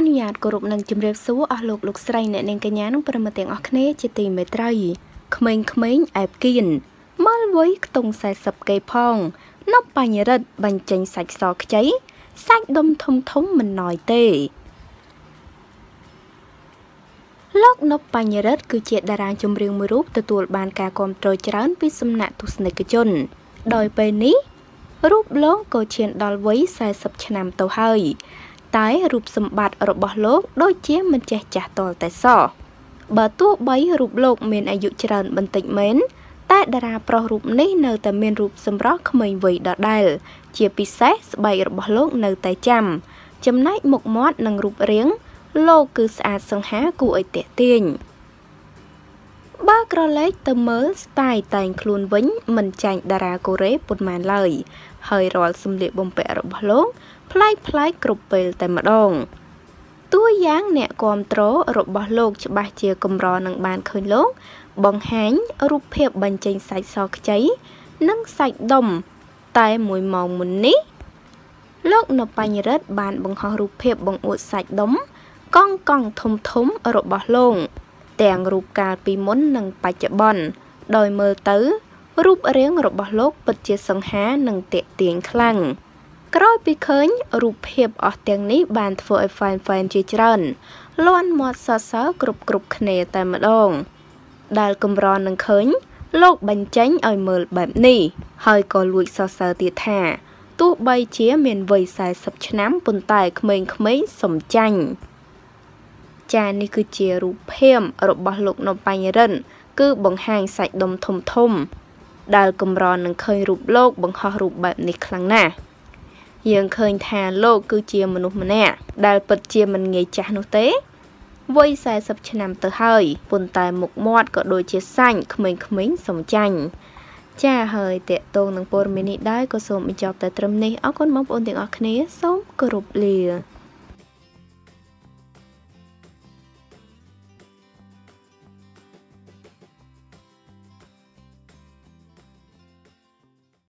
អនុញ្ញាតគោរពនិងជម្រាបសួរអស់លោកលោកស្រីអ្នកនាងកញ្ញានិងប្រិមត្តទាំងអស់គ្នាជាទីមេត្រីក្មេងៗអែបគៀនមើលវ័យខ្ទង់40គេផងនប់បញ្ញរិទ្ធបញ្ចេញសាច់សខ្ចីសាច់ដុំធំធំមិនណយទេលោកនប់បញ្ញរិទ្ធគឺជាតារាចម្រៀងមួយរូបទទួលបានការគាំទ្រច្រើនពីសំណាក់ទស្សនិកជន ដោយពេលនេះ រូបលោកក៏ឈានដល់វ័យ40ឆ្នាំទៅហើយតែរូបសម្បត្តិរបស់លោកដូចជាមិនចេះចាស់ទាល់តែសោះបើទោះបីរូបលោកមានអាយុច្រើនបន្តិចមែនតែតារាប្រុសរូបនេះនៅតែមានរូបសម្រស់ក្មេងវ័យដដែល ជាពិសេសស្បែករបស់លោកនៅតែចាំចំណែកមុខមាត់និងរូបរាង លោកគឺស្អាតសង្ហាគួរឲ្យទាក់ទាញ។បើក្រឡេកទៅមើលស្ទាយតែងខ្លួនវិញមិនចាញ់តារាកូរ៉េប៉ុន្មានឡើយ ហើយរាល់សម្លៀកបំពាក់របស់លោកប្លែកប្លែកគ្រប់ពេលតែម្ដងតួយ៉ាងអ្នកគាំទ្ររបស់លោកច្បាស់ជាកម្រនឹងបានឃើញលោក បង្ហាញរូបភាពបញ្ចេញសាច់សខ្ចីនិងសាច់ដុំតែមួយម៉ោងមុននេះ លោកនៅបញ្ញរិទ្ធបានបង្ហោះរូបភាពបង្អួតសាច់ដុំកង់កង់ធំធំរបស់លោកទាំងរូបកាលពីមុននិងបច្ចុប្បន្នដោយមើលទៅរូបរាងរបស់លោកពិតជាសង្ហានិងតាក់ទាញខ្លាំងក្រោយពីឃើញរូបភាព អស់ទាំងនេះ បានធ្វើឲ្យ fan fan ជាច្រើនលន់មាត់សរសើរគ្រប់គ្រប់គ្នាតែម្ដងដែលកម្រនឹងឃើញលោកបញ្ចេញឲ្យមើលបែបនេះហើយក៏លួចសរសើរទៀតថាទោះបីជាមានវ័យ40ឆ្នាំប៉ុន្តែក្មេងៗសំចាញ់ចានេះគឺជារូបភាពរបស់លោកនំបាញ់រិនគឺបង្ហាញសាច់ដុំធំធំ ដែលកម្រនឹងឃើញរូបលោកបង្ហោះរូបបែបនេះខ្លាំងណាស់យើងឃើញថាលោកគឺជាមនុស្សម្នាក់ដែលពិតជាមិនងាយចាស់នោះទេវ័យ40ឆ្នាំទៅហើយប៉ុន្តែមុខមាត់ក៏ដូចជាសាញ់ក្មេងៗសំចាញ់ចាហើយតកតងនឹងព័ត៌មាននេះដែរក៏សូមបញ្ចប់តែត្រឹមនេះអរគុណបងប្អូនទាំងអស់គ្នាសូមគោរពលា